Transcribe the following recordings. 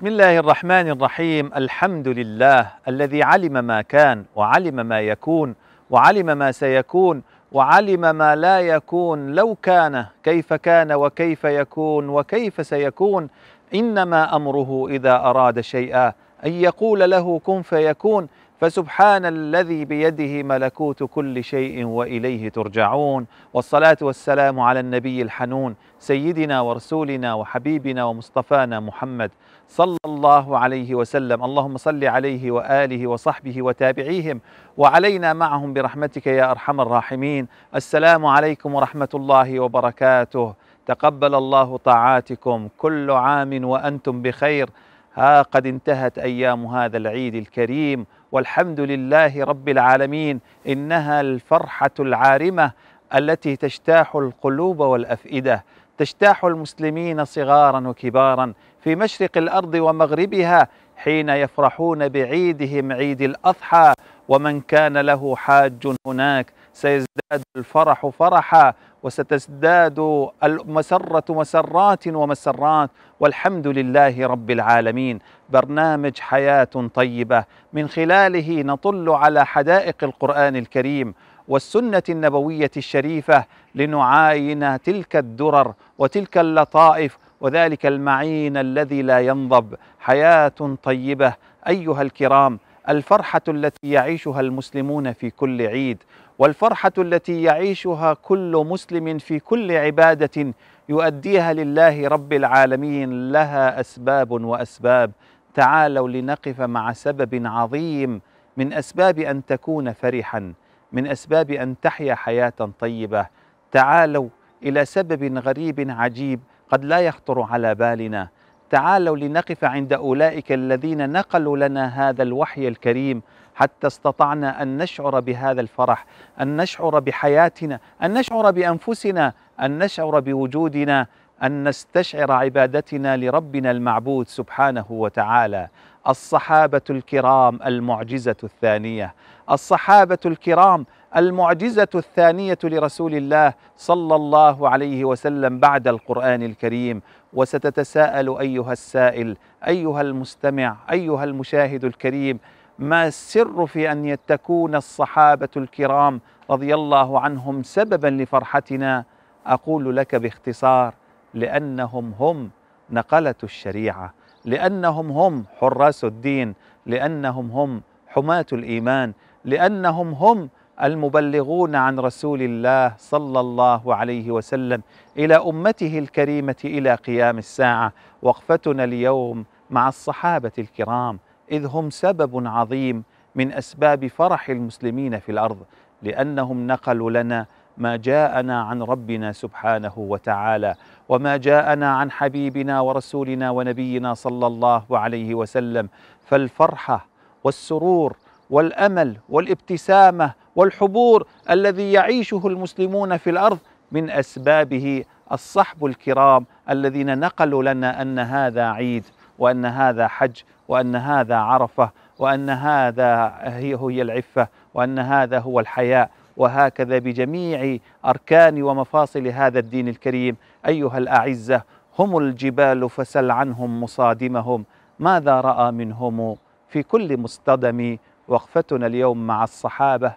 بسم الله الرحمن الرحيم الحمد لله الذي علم ما كان وعلم ما يكون وعلم ما سيكون وعلم ما لا يكون لو كان كيف كان وكيف يكون وكيف سيكون انما امره اذا اراد شيئا ان يقول له كن فيكون فسبحان الذي بيده ملكوت كل شيء واليه ترجعون والصلاه والسلام على النبي الحنون سيدنا ورسولنا وحبيبنا ومصطفانا محمد صلى الله عليه وسلم اللهم صل عليه واله وصحبه وتابعيهم وعلينا معهم برحمتك يا ارحم الراحمين السلام عليكم ورحمه الله وبركاته تقبل الله طاعاتكم كل عام وانتم بخير ها قد انتهت ايام هذا العيد الكريم والحمد لله رب العالمين إنها الفرحة العارمة التي تجتاح القلوب والأفئدة تجتاح المسلمين صغارا وكبارا في مشرق الأرض ومغربها حين يفرحون بعيدهم عيد الأضحى ومن كان له حاج هناك سيزداد الفرح فرحا وستزداد المسرة مسرات ومسرات والحمد لله رب العالمين برنامج حياة طيبة من خلاله نطل على حدائق القرآن الكريم والسنة النبوية الشريفة لنعاين تلك الدرر وتلك اللطائف وذلك المعين الذي لا ينضب حياة طيبة أيها الكرام الفرحة التي يعيشها المسلمون في كل عيد والفرحة التي يعيشها كل مسلم في كل عبادة يؤديها لله رب العالمين لها أسباب وأسباب تعالوا لنقف مع سبب عظيم من أسباب أن تكون فرحا من أسباب أن تحيا حياة طيبة تعالوا إلى سبب غريب عجيب قد لا يخطر على بالنا تعالوا لنقف عند أولئك الذين نقلوا لنا هذا الوحي الكريم حتى استطعنا أن نشعر بهذا الفرح أن نشعر بحياتنا أن نشعر بأنفسنا أن نشعر بوجودنا أن نستشعر عبادتنا لربنا المعبود سبحانه وتعالى الصحابة الكرام المعجزة الثانية الصحابة الكرام المعجزة الثانية لرسول الله صلى الله عليه وسلم بعد القرآن الكريم وستتساءل أيها السائل أيها المستمع أيها المشاهد الكريم ما السر في أن يتكون الصحابة الكرام رضي الله عنهم سببا لفرحتنا أقول لك باختصار لأنهم هم نقلة الشريعة لأنهم هم حراس الدين لأنهم هم حماة الإيمان لأنهم هم المبلغون عن رسول الله صلى الله عليه وسلم إلى أمته الكريمة إلى قيام الساعة وقفتنا اليوم مع الصحابة الكرام إذ هم سبب عظيم من أسباب فرح المسلمين في الأرض لأنهم نقلوا لنا ما جاءنا عن ربنا سبحانه وتعالى وما جاءنا عن حبيبنا ورسولنا ونبينا صلى الله عليه وسلم فالفرحة والسرور والامل والابتسامه والحبور الذي يعيشه المسلمون في الارض من اسبابه الصحب الكرام الذين نقلوا لنا ان هذا عيد وان هذا حج وان هذا عرفه وان هذا هي هي العفه وان هذا هو الحياء وهكذا بجميع اركان ومفاصل هذا الدين الكريم ايها الاعزه هم الجبال فسل عنهم مصادمهم ماذا راى منهم في كل مصطدم وقفتنا اليوم مع الصحابة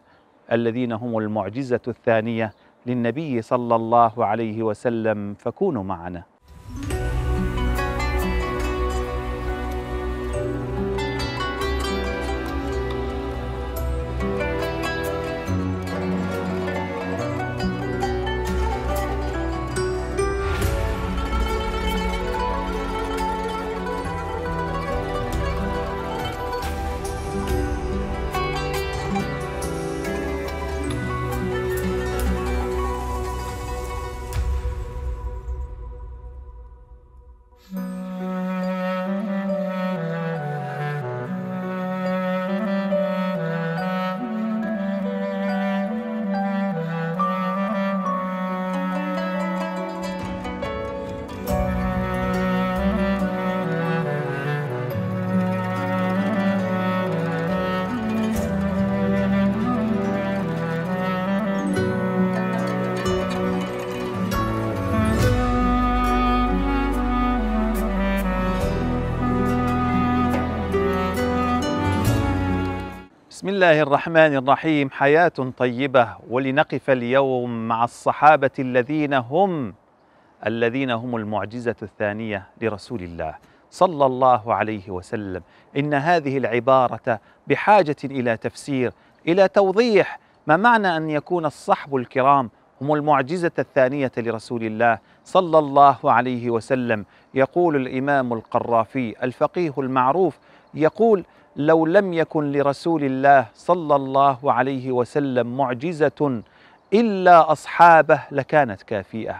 الذين هم المعجزة الثانية للنبي صلى الله عليه وسلم فكونوا معنا بسم الله الرحمن الرحيم حياة طيبة ولنقف اليوم مع الصحابة الذين هم الذين هم المعجزة الثانية لرسول الله صلى الله عليه وسلم إن هذه العبارة بحاجة إلى تفسير إلى توضيح ما معنى أن يكون الصحب الكرام هم المعجزة الثانية لرسول الله صلى الله عليه وسلم يقول الإمام القرافي الفقيه المعروف يقول لو لم يكن لرسول الله صلى الله عليه وسلم معجزة إلا أصحابه لكانت كافئة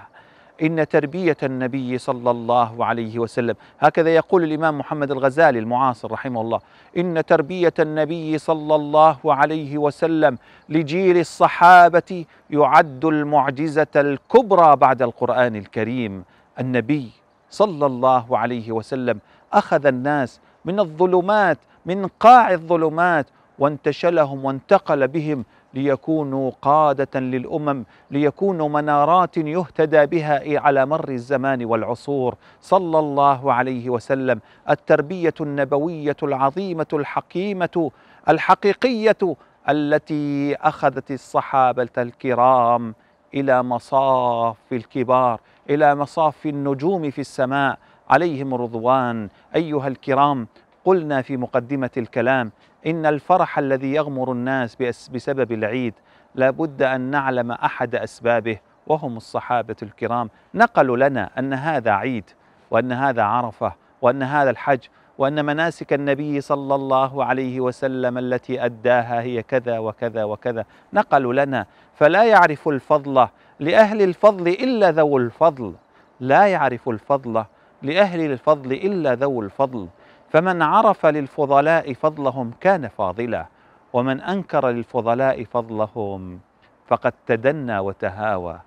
إن تربية النبي صلى الله عليه وسلم هكذا يقول الإمام محمد الغزالي المعاصر رحمه الله إن تربية النبي صلى الله عليه وسلم لجيل الصحابة يعد المعجزة الكبرى بعد القرآن الكريم النبي صلى الله عليه وسلم أخذ الناس من الظلمات من قاع الظلمات وانتشلهم وانتقل بهم ليكونوا قادة للأمم ليكونوا منارات يهتدى بها إيه على مر الزمان والعصور صلى الله عليه وسلم التربية النبوية العظيمة الحكيمة الحقيقية التي أخذت الصحابة الكرام إلى مصاف الكبار إلى مصاف النجوم في السماء عليهم رضوان ايها الكرام قلنا في مقدمه الكلام ان الفرح الذي يغمر الناس بسبب العيد لابد ان نعلم احد اسبابه وهم الصحابه الكرام نقلوا لنا ان هذا عيد وان هذا عرفه وان هذا الحج وان مناسك النبي صلى الله عليه وسلم التي اداها هي كذا وكذا وكذا نقلوا لنا فلا يعرف الفضل لاهل الفضل الا ذو الفضل لا يعرف الفضل لأهل الفضل إلا ذو الفضل فمن عرف للفضلاء فضلهم كان فاضلا ومن أنكر للفضلاء فضلهم فقد تدنى وتهاوى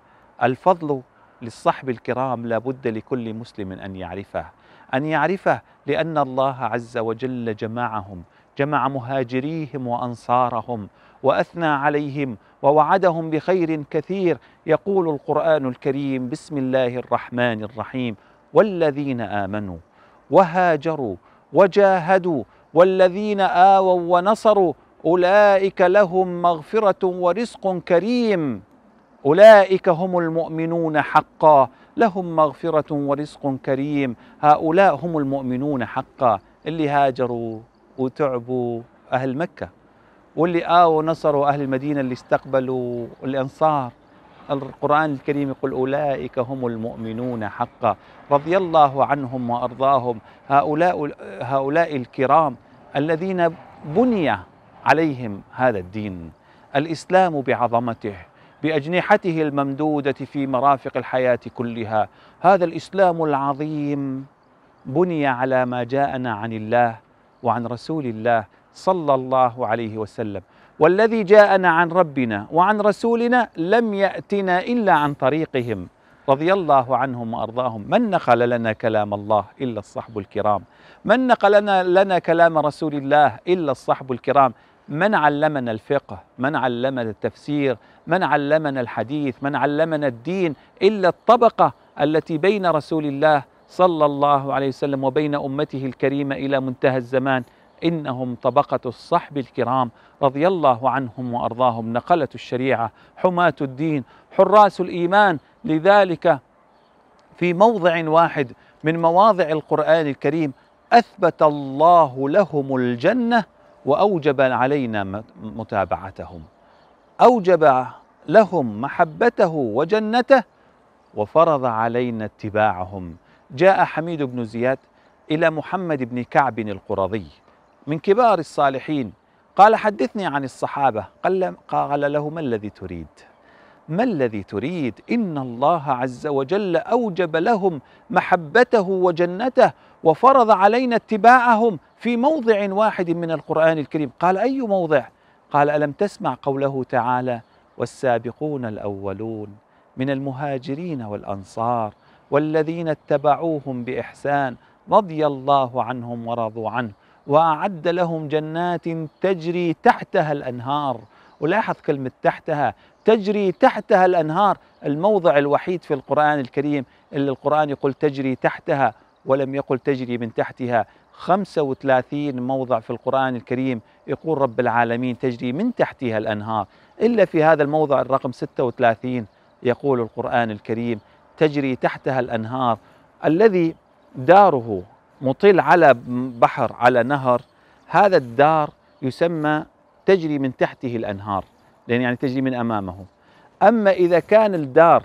الفضل للصحب الكرام لا بد لكل مسلم أن يعرفه أن يعرفه لأن الله عز وجل جمعهم جمع مهاجريهم وأنصارهم وأثنى عليهم ووعدهم بخير كثير يقول القرآن الكريم بسم الله الرحمن الرحيم والذين امنوا وهاجروا وجاهدوا والذين اووا ونصروا اولئك لهم مغفره ورزق كريم اولئك هم المؤمنون حقا لهم مغفره ورزق كريم هؤلاء هم المؤمنون حقا اللي هاجروا وتعبوا اهل مكه واللي اووا نصروا اهل المدينه اللي استقبلوا الانصار القرآن الكريم يقول أولئك هم المؤمنون حقا رضي الله عنهم وأرضاهم هؤلاء, هؤلاء الكرام الذين بني عليهم هذا الدين الإسلام بعظمته بأجنحته الممدودة في مرافق الحياة كلها هذا الإسلام العظيم بني على ما جاءنا عن الله وعن رسول الله صلى الله عليه وسلم والذي جاءنا عن ربنا وعن رسولنا لم يأتنا إلا عن طريقهم رضي الله عنهم وأرضاهم من نقل لنا كلام الله إلا الصحب الكرام من نقل لنا, لنا كلام رسول الله إلا الصحب الكرام من علمنا الفقه من علمنا التفسير من علمنا الحديث من علمنا الدين إلا الطبقة التي بين رسول الله صلى الله عليه وسلم وبين أمته الكريمة إلى منتهى الزمان إنهم طبقة الصحب الكرام رضي الله عنهم وأرضاهم نقلة الشريعة حماة الدين حراس الإيمان لذلك في موضع واحد من مواضع القرآن الكريم أثبت الله لهم الجنة وأوجب علينا متابعتهم أوجب لهم محبته وجنته وفرض علينا اتباعهم جاء حميد بن زياد إلى محمد بن كعب القرظي من كبار الصالحين قال حدثني عن الصحابة قال, قال له ما الذي تريد ما الذي تريد إن الله عز وجل أوجب لهم محبته وجنته وفرض علينا اتباعهم في موضع واحد من القرآن الكريم قال أي موضع قال ألم تسمع قوله تعالى والسابقون الأولون من المهاجرين والأنصار والذين اتبعوهم بإحسان رضي الله عنهم ورضوا عنه وأعد لهم جنات تجري تحتها الأنهار ولاحظ كلمة تحتها تجري تحتها الأنهار الموضع الوحيد في القرآن الكريم اللي القرآن يقول تجري تحتها ولم يقل تجري من تحتها 35 موضع في القرآن الكريم يقول رب العالمين تجري من تحتها الأنهار إلا في هذا الموضع الرقم 36 يقول القرآن الكريم تجري تحتها الأنهار الذي داره مطل على بحر على نهر هذا الدار يسمى تجري من تحته الأنهار لأن يعني تجري من أمامه أما إذا كان الدار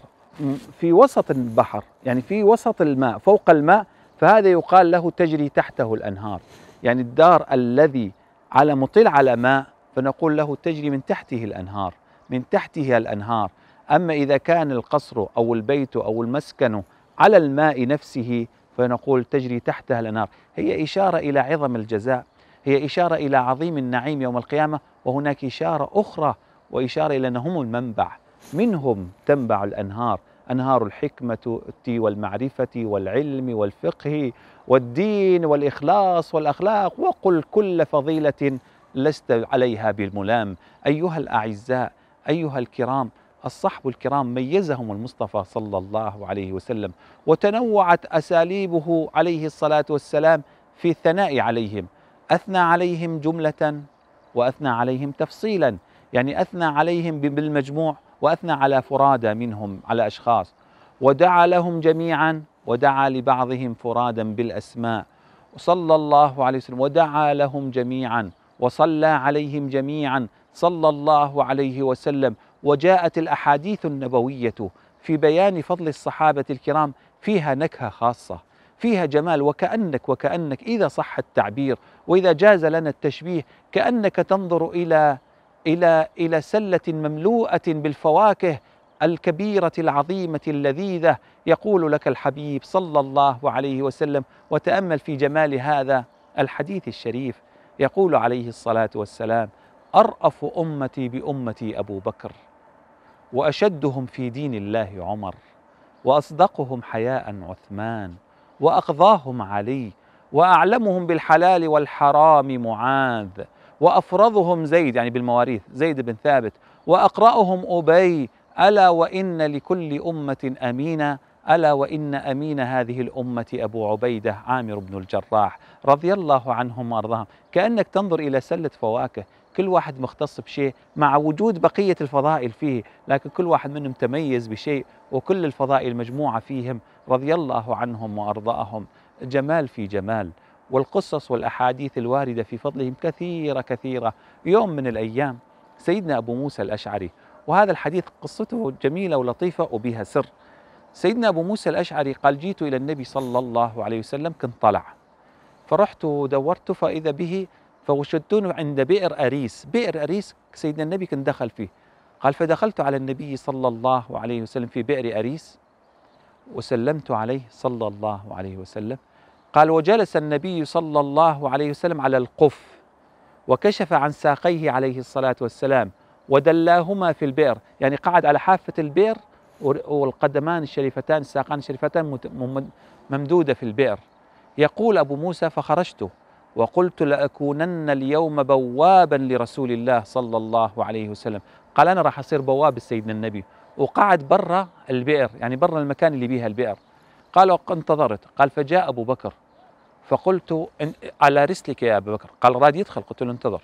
في وسط البحر يعني في وسط الماء فوق الماء فهذا يقال له تجري تحته الأنهار يعني الدار الذي على مطل على ماء فنقول له تجري من تحته الأنهار من تحتها الأنهار أما إذا كان القصر أو البيت أو المسكن على الماء نفسه فنقول تجري تحتها الانهار هي اشاره الى عظم الجزاء هي اشاره الى عظيم النعيم يوم القيامه وهناك اشاره اخرى واشاره الى انهم المنبع منهم تنبع الانهار انهار الحكمه والمعرفه والعلم والفقه والدين والاخلاص والاخلاق وقل كل فضيله لست عليها بالملام ايها الاعزاء ايها الكرام الصحب الكرام ميزهم المصطفى صلى الله عليه وسلم وتنوعت اساليبه عليه الصلاه والسلام في الثناء عليهم اثنى عليهم جمله واثنى عليهم تفصيلا يعني اثنى عليهم بالمجموع واثنى على فرادى منهم على اشخاص ودعا لهم جميعا ودعا لبعضهم فرادا بالاسماء صلى الله عليه وسلم ودعا لهم جميعا وصلى عليهم جميعا صلى الله عليه وسلم وجاءت الاحاديث النبويه في بيان فضل الصحابه الكرام فيها نكهه خاصه فيها جمال وكانك وكانك اذا صح التعبير واذا جاز لنا التشبيه كانك تنظر الى الى الى سله مملوءه بالفواكه الكبيره العظيمه اللذيذه يقول لك الحبيب صلى الله عليه وسلم وتامل في جمال هذا الحديث الشريف يقول عليه الصلاه والسلام ارأف امتي بامتي ابو بكر واشدهم في دين الله عمر واصدقهم حياء عثمان واقضاهم علي واعلمهم بالحلال والحرام معاذ وافرضهم زيد يعني بالمواريث زيد بن ثابت واقراهم ابي الا وان لكل امه امينا الا وان امين هذه الامه ابو عبيده عامر بن الجراح رضي الله عنهم وارضاهم كانك تنظر الى سله فواكه كل واحد مختص بشيء مع وجود بقية الفضائل فيه لكن كل واحد منهم تميز بشيء وكل الفضائل مجموعة فيهم رضي الله عنهم وأرضاهم جمال في جمال والقصص والأحاديث الواردة في فضلهم كثيرة كثيرة يوم من الأيام سيدنا أبو موسى الأشعري وهذا الحديث قصته جميلة ولطيفة وبها سر سيدنا أبو موسى الأشعري قال جئت إلى النبي صلى الله عليه وسلم كنت طلع فرحت ودورت فإذا به فوجدتونه عند بئر أريس بئر أريس سيدنا النبي كان دخل فيه قال فدخلت على النبي صلى الله عليه وسلم في بئر أريس وسلمت عليه صلى الله عليه وسلم قال وجلس النبي صلى الله عليه وسلم على القف وكشف عن ساقيه عليه الصلاة والسلام ودلاهما في البئر يعني قعد على حافة البئر والقدمان الشريفتان الساقان الشريفتان ممدودة في البئر يقول أبو موسى فخرجت وقلت لأكونن اليوم بوابا لرسول الله صلى الله عليه وسلم قال أنا راح أصير بواب سيدنا النبي وقعد برا البئر يعني برا المكان اللي بيها البئر قال انتظرت قال فجاء أبو بكر فقلت على رسلك يا أبا بكر قال راد يدخل قلت له انتظر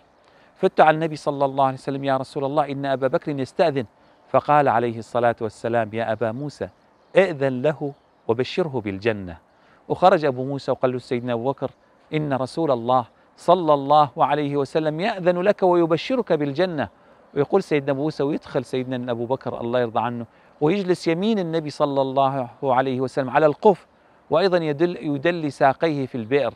فت على النبي صلى الله عليه وسلم يا رسول الله إن أبا بكر يستأذن فقال عليه الصلاة والسلام يا أبا موسى ائذن له وبشره بالجنة وخرج أبو موسى وقال له سيدنا أبو بكر إن رسول الله صلى الله عليه وسلم يأذن لك ويبشرك بالجنة ويقول سيدنا أبو موسى ويدخل سيدنا أبو بكر الله يرضى عنه ويجلس يمين النبي صلى الله عليه وسلم على القف وأيضا يدل, يدل ساقيه في البئر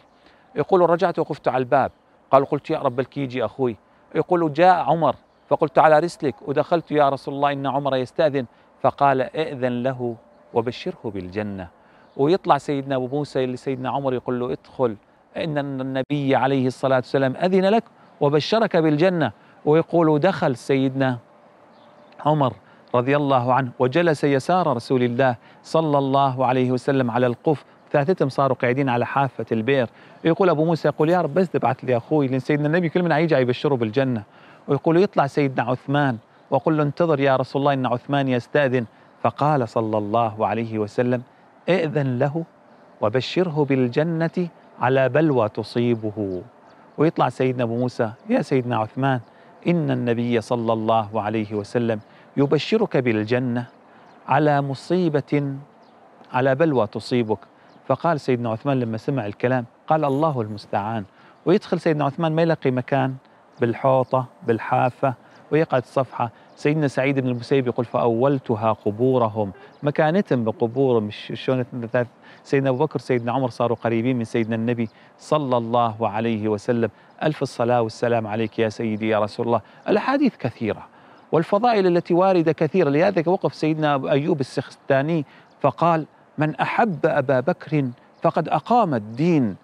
يقول رجعت وقفت على الباب قال قلت يا رب الكيجي أخوي يقول جاء عمر فقلت على رسلك ودخلت يا رسول الله إن عمر يستأذن فقال ائذن له وبشره بالجنة ويطلع سيدنا أبو موسى لسيدنا عمر يقول له ادخل إن النبي عليه الصلاة والسلام أذن لك وبشرك بالجنة ويقول دخل سيدنا عمر رضي الله عنه وجلس يسار رسول الله صلى الله عليه وسلم على القف ثلاثتهم صاروا قاعدين على حافة البئر يقول أبو موسى يقول يا رب بس ابعت لي أخوي لأن سيدنا النبي كل من هيجي يبشره بالجنة ويقول يطلع سيدنا عثمان وقل له انتظر يا رسول الله إن عثمان يستأذن فقال صلى الله عليه وسلم ائذن له وبشره بالجنة على بلوى تصيبه ويطلع سيدنا أبو موسى يا سيدنا عثمان إن النبي صلى الله عليه وسلم يبشرك بالجنة على مصيبة على بلوى تصيبك فقال سيدنا عثمان لما سمع الكلام قال الله المستعان ويدخل سيدنا عثمان ما يلاقي مكان بالحوطة بالحافة ويقعد صفحه سيدنا سعيد بن المسيب يقول فأولتها قبورهم مكانتهم بقبورهم شلون سيدنا أبو بكر سيدنا عمر صاروا قريبين من سيدنا النبي صلى الله عليه وسلم ألف الصلاة والسلام عليك يا سيدي يا رسول الله الأحاديث كثيرة والفضائل التي واردة كثيرة لذلك وقف سيدنا أيوب السختاني فقال من أحب أبا بكر فقد أقام الدين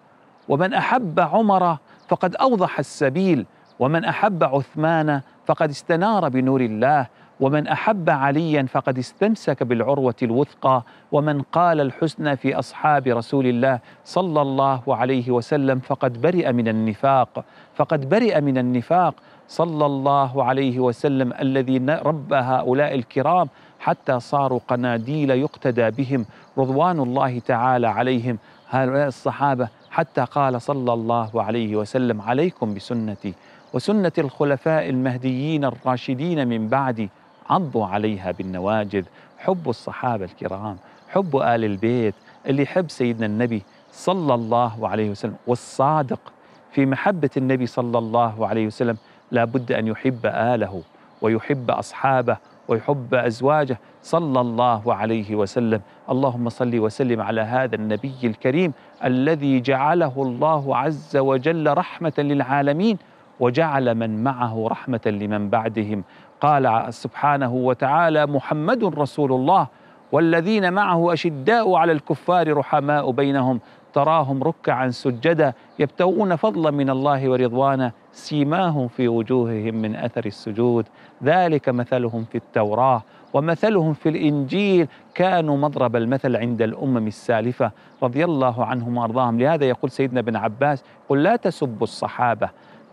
ومن أحب عمر فقد أوضح السبيل ومن أحب عثمان فقد استنار بنور الله ومن احب عليا فقد استمسك بالعروه الوثقى ومن قال الحسنى في اصحاب رسول الله صلى الله عليه وسلم فقد برئ من النفاق فقد برئ من النفاق صلى الله عليه وسلم الذي ربى هؤلاء الكرام حتى صاروا قناديل يقتدى بهم رضوان الله تعالى عليهم هؤلاء الصحابه حتى قال صلى الله عليه وسلم عليكم بسنتي وسنه الخلفاء المهديين الراشدين من بعدي عضوا عليها بالنواجذ حب الصحابة الكرام حب آل البيت اللي يحب سيدنا النبي صلى الله عليه وسلم والصادق في محبة النبي صلى الله عليه وسلم لا بد أن يحب آله ويحب أصحابه ويحب أزواجه صلى الله عليه وسلم اللهم صل وسلم على هذا النبي الكريم الذي جعله الله عز وجل رحمة للعالمين وجعل من معه رحمة لمن بعدهم قال سبحانه وتعالى محمد رسول الله والذين معه أشداء على الكفار رحماء بينهم تراهم ركعا سجدا يبتغون فضلا من الله ورضوانا سيماهم في وجوههم من اثر السجود ذلك مثلهم في التوراه ومثلهم في الانجيل كانوا مضرب المثل عند الامم السالفه رضي الله عنهم وارضاهم لهذا يقول سيدنا ابن عباس قل لا تسبوا الصحابه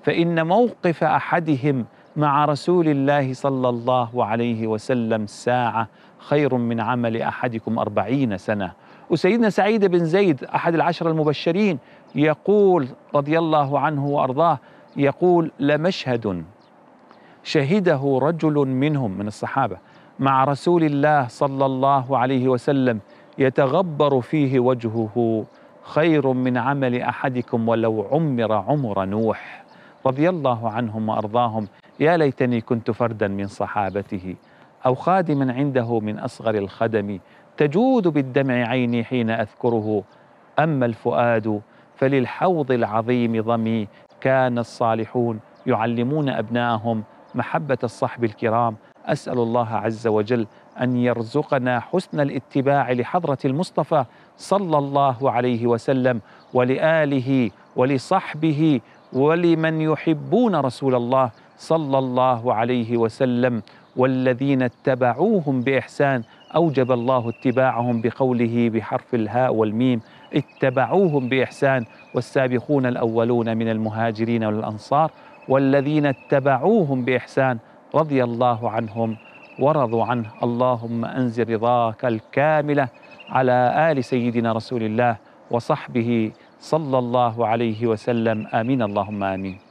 فان موقف احدهم مع رسول الله صلى الله عليه وسلم ساعه خير من عمل احدكم أربعين سنه وسيدنا سعيد بن زيد احد العشره المبشرين يقول رضي الله عنه وارضاه يقول لمشهد شهده رجل منهم من الصحابه مع رسول الله صلى الله عليه وسلم يتغبر فيه وجهه خير من عمل احدكم ولو عمر عمر نوح رضي الله عنهم وارضاهم يا ليتني كنت فردا من صحابته او خادما عنده من اصغر الخدم تجود بالدمع عيني حين اذكره اما الفؤاد فللحوض العظيم ضمي كان الصالحون يعلمون ابناءهم محبه الصحب الكرام اسال الله عز وجل ان يرزقنا حسن الاتباع لحضره المصطفى صلى الله عليه وسلم ولاله ولصحبه ولمن يحبون رسول الله صلى الله عليه وسلم والذين اتبعوهم باحسان اوجب الله اتباعهم بقوله بحرف الهاء والميم اتبعوهم باحسان والسابقون الاولون من المهاجرين والانصار والذين اتبعوهم باحسان رضي الله عنهم ورضوا عنه اللهم انزل رضاك الكامله على ال سيدنا رسول الله وصحبه صلى الله عليه وسلم آمين اللهم آمين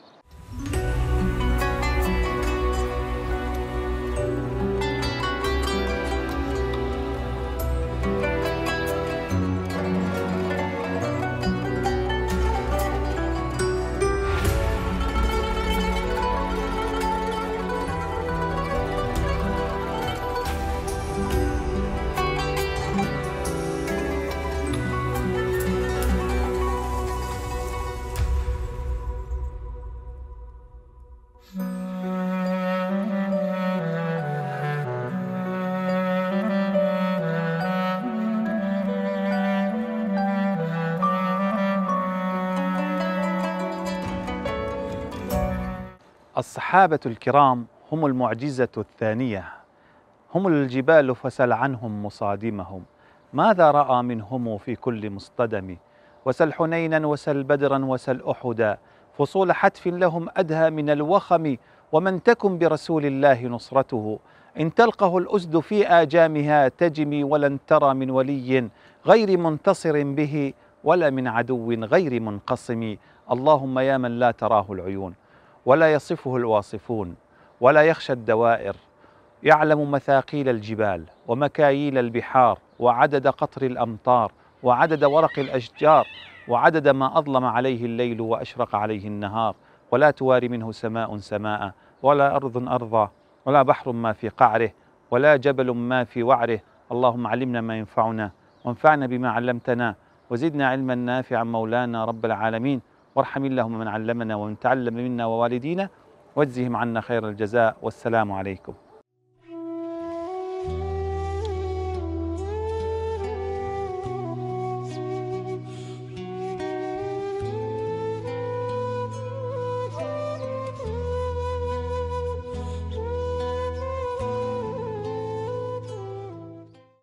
الصحابة الكرام هم المعجزة الثانية هم الجبال فسل عنهم مصادمهم ماذا رأى منهم في كل مصطدم وسل حنينا وسل بدرا وسل أحدا فصول حتف لهم أدهى من الوخم ومن تكن برسول الله نصرته إن تلقه الأسد في آجامها تجمي ولن ترى من ولي غير منتصر به ولا من عدو غير منقسم اللهم يا من لا تراه العيون ولا يصفه الواصفون ولا يخشى الدوائر يعلم مثاقيل الجبال ومكاييل البحار وعدد قطر الامطار وعدد ورق الاشجار وعدد ما اظلم عليه الليل واشرق عليه النهار ولا تواري منه سماء سماء ولا ارض ارضا ولا بحر ما في قعره ولا جبل ما في وعره اللهم علمنا ما ينفعنا وانفعنا بما علمتنا وزدنا علما نافعا مولانا رب العالمين وارحم اللهم من علمنا ومن تعلم منا ووالدينا واجزهم عنا خير الجزاء والسلام عليكم